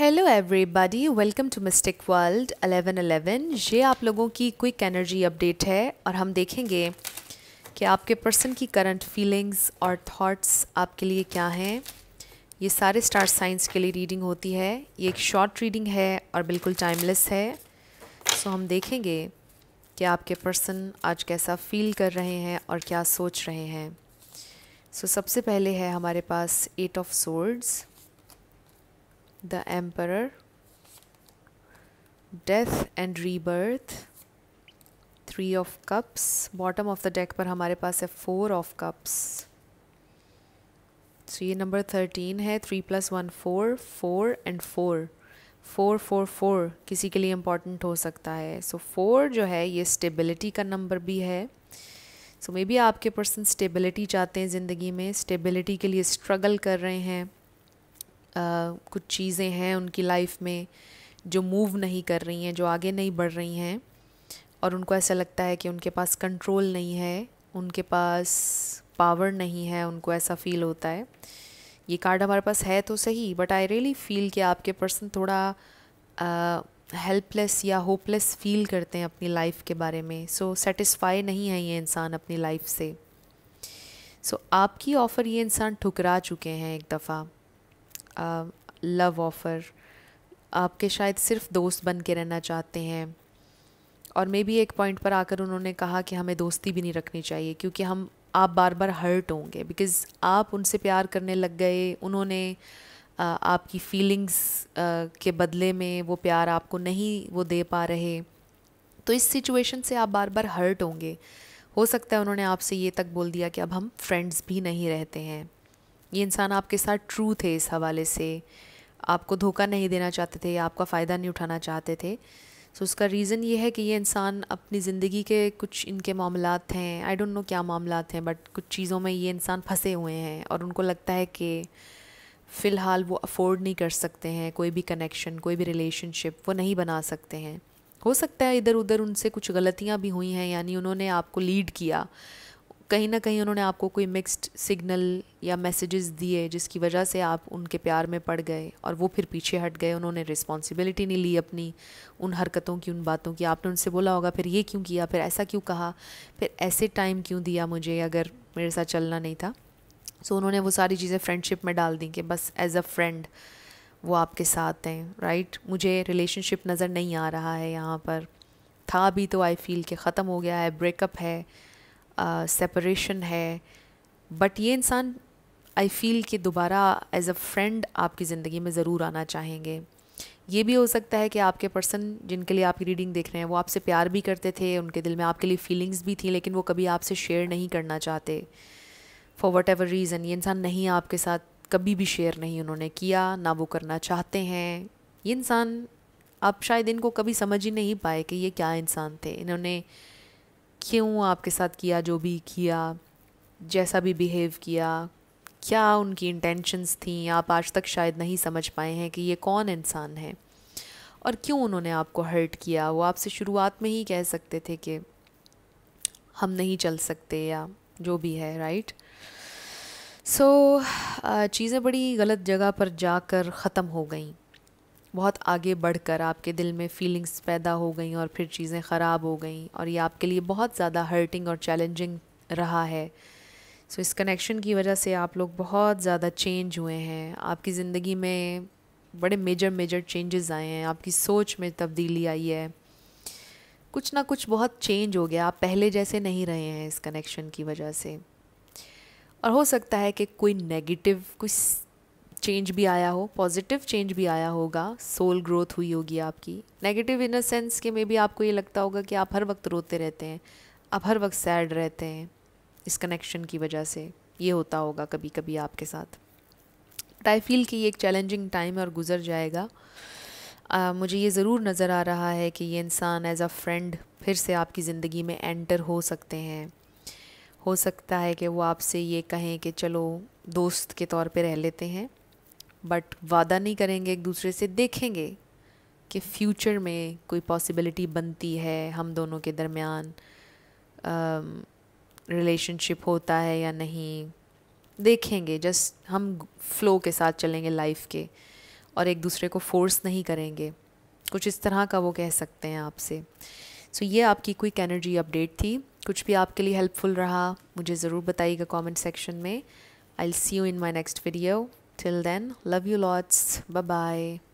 Hello everybody welcome to mystic world 1111 ये आप लोगों की क्विक एनर्जी अपडेट है और हम देखेंगे कि आपके पर्सन की करंट फीलिंग्स और थॉट्स आपके लिए क्या हैं ये सारे स्टार साइंस के लिए रीडिंग होती है ये एक शॉर्ट रीडिंग है और बिल्कुल टाइमलेस है सो हम देखेंगे कि आपके पर्सन आज कैसा फील कर रहे हैं और क्या सोच रहे हैं सो सबसे पहले है हमारे पास eight of swords the emperor death and rebirth three of cups bottom of the deck पर हमारे पास है फोर ऑफ कप्स सो ये नंबर थर्टीन है three plus one four four and four four four four किसी के लिए important हो सकता है सो so, फोर जो है ये स्टेबिलिटी का नंबर भी है सो मे बी आपके पर्सन स्टेबिलिटी चाहते हैं ज़िंदगी में स्टेबिलिटी के लिए स्ट्रगल कर रहे हैं कुछ चीज़ें हैं उनकी लाइफ में जो मूव नहीं कर रही हैं जो आगे नहीं बढ़ रही हैं और उनको ऐसा लगता है कि उनके पास कंट्रोल नहीं है उनके पास पावर नहीं है उनको ऐसा फील होता है ये कार्ड हमारे पास है तो सही बट आई रियली फील कि आपके पर्सन थोड़ा हेल्पलेस या होपलेस फील करते हैं अपनी लाइफ के बारे में सो so, सेटिस्फाई नहीं है ये इंसान अपनी लाइफ से सो so, आपकी ऑफ़र ये इंसान ठुकरा चुके हैं एक दफ़ा लव um, ऑफ़र आपके शायद सिर्फ दोस्त बन के रहना चाहते हैं और मे बी एक पॉइंट पर आकर उन्होंने कहा कि हमें दोस्ती भी नहीं रखनी चाहिए क्योंकि हम आप बार बार हर्ट होंगे बिकॉज़ आप उनसे प्यार करने लग गए उन्होंने आपकी फीलिंग्स के बदले में वो प्यार आपको नहीं वो दे पा रहे तो इस सिचुएशन से आप बार बार हर्ट होंगे हो सकता है उन्होंने आपसे ये तक बोल दिया कि अब हम फ्रेंड्स भी नहीं रहते हैं ये इंसान आपके साथ ट्रू थे इस हवाले से आपको धोखा नहीं देना चाहते थे या आपका फ़ायदा नहीं उठाना चाहते थे सो so, उसका रीज़न ये है कि ये इंसान अपनी ज़िंदगी के कुछ इनके मामला हैं आई डोंट नो क्या मामला हैं बट कुछ चीज़ों में ये इंसान फंसे हुए हैं और उनको लगता है कि फ़िलहाल वो अफोर्ड नहीं कर सकते हैं कोई भी कनेक्शन कोई भी रिलेशनशिप वो नहीं बना सकते हैं हो सकता है इधर उधर उनसे कुछ गलतियाँ भी हुई हैं यानी उन्होंने आपको लीड किया कहीं ना कहीं उन्होंने आपको कोई मिक्स्ड सिग्नल या मैसेजेस दिए जिसकी वजह से आप उनके प्यार में पड़ गए और वो फिर पीछे हट गए उन्होंने रिस्पॉन्सिबिलिटी नहीं ली अपनी उन हरकतों की उन बातों की आपने उनसे बोला होगा फिर ये क्यों किया फिर ऐसा क्यों कहा फिर ऐसे टाइम क्यों दिया मुझे अगर मेरे साथ चलना नहीं था सो so, उन्होंने वो सारी चीज़ें फ्रेंडशिप में डाल दी कि बस एज अ फ्रेंड वो आपके साथ हैं राइट मुझे रिलेशनशिप नज़र नहीं आ रहा है यहाँ पर था भी तो आई फील कि ख़त्म हो गया है ब्रेकअप है सेपरेशन है बट ये इंसान आई फील कि दोबारा एज अ फ्रेंड आपकी ज़िंदगी में ज़रूर आना चाहेंगे ये भी हो सकता है कि आपके पर्सन जिनके लिए आपकी रीडिंग देख रहे हैं वो आपसे प्यार भी करते थे उनके दिल में आपके लिए फीलिंग्स भी थी लेकिन वो कभी आपसे शेयर नहीं करना चाहते फॉर वट एवर रीज़न ये इंसान नहीं आपके साथ कभी भी शेयर नहीं उन्होंने किया ना वो करना चाहते हैं ये इंसान आप शायद इनको कभी समझ ही नहीं पाए कि ये क्या इंसान थे इन्होंने क्यों आपके साथ किया जो भी किया जैसा भी बिहेव किया क्या उनकी इंटेंशंस थी आप आज तक शायद नहीं समझ पाए हैं कि ये कौन इंसान है और क्यों उन्होंने आपको हर्ट किया वो आपसे शुरुआत में ही कह सकते थे कि हम नहीं चल सकते या जो भी है राइट सो so, चीज़ें बड़ी गलत जगह पर जाकर ख़त्म हो गई बहुत आगे बढ़कर आपके दिल में फीलिंग्स पैदा हो गई और फिर चीज़ें ख़राब हो गई और ये आपके लिए बहुत ज़्यादा हर्टिंग और चैलेंजिंग रहा है सो so, इस कनेक्शन की वजह से आप लोग बहुत ज़्यादा चेंज हुए हैं आपकी ज़िंदगी में बड़े मेजर मेजर चेंजेस आए हैं आपकी सोच में तब्दीली आई है कुछ ना कुछ बहुत चेंज हो गया आप पहले जैसे नहीं रहे हैं इस कनेक्शन की वजह से और हो सकता है कि कोई नेगेटिव कोई चेंज भी आया हो पॉजिटिव चेंज भी आया होगा सोल ग्रोथ हुई होगी आपकी नेगेटिव इन अ सेंस कि मे बी आपको ये लगता होगा कि आप हर वक्त रोते रहते हैं आप हर वक्त सैड रहते हैं इस कनेक्शन की वजह से ये होता होगा कभी कभी आपके साथ बट आई फील कि ये एक चैलेंजिंग टाइम है और गुजर जाएगा आ, मुझे ये ज़रूर नज़र आ रहा है कि ये इंसान एज अ फ्रेंड फिर से आपकी ज़िंदगी में एंटर हो सकते हैं हो सकता है कि वो आपसे ये कहें कि चलो दोस्त के तौर पे रह लेते हैं बट वादा नहीं करेंगे एक दूसरे से देखेंगे कि फ्यूचर में कोई पॉसिबिलिटी बनती है हम दोनों के दरमियान रिलेशनशिप um, होता है या नहीं देखेंगे जस्ट हम फ्लो के साथ चलेंगे लाइफ के और एक दूसरे को फोर्स नहीं करेंगे कुछ इस तरह का वो कह सकते हैं आपसे सो so, ये आपकी क्विक एनर्जी अपडेट थी कुछ भी आपके लिए हेल्पफुल रहा मुझे ज़रूर बताइएगा कमेंट सेक्शन में I see you in my next video Till then, love you lots. Bye bye.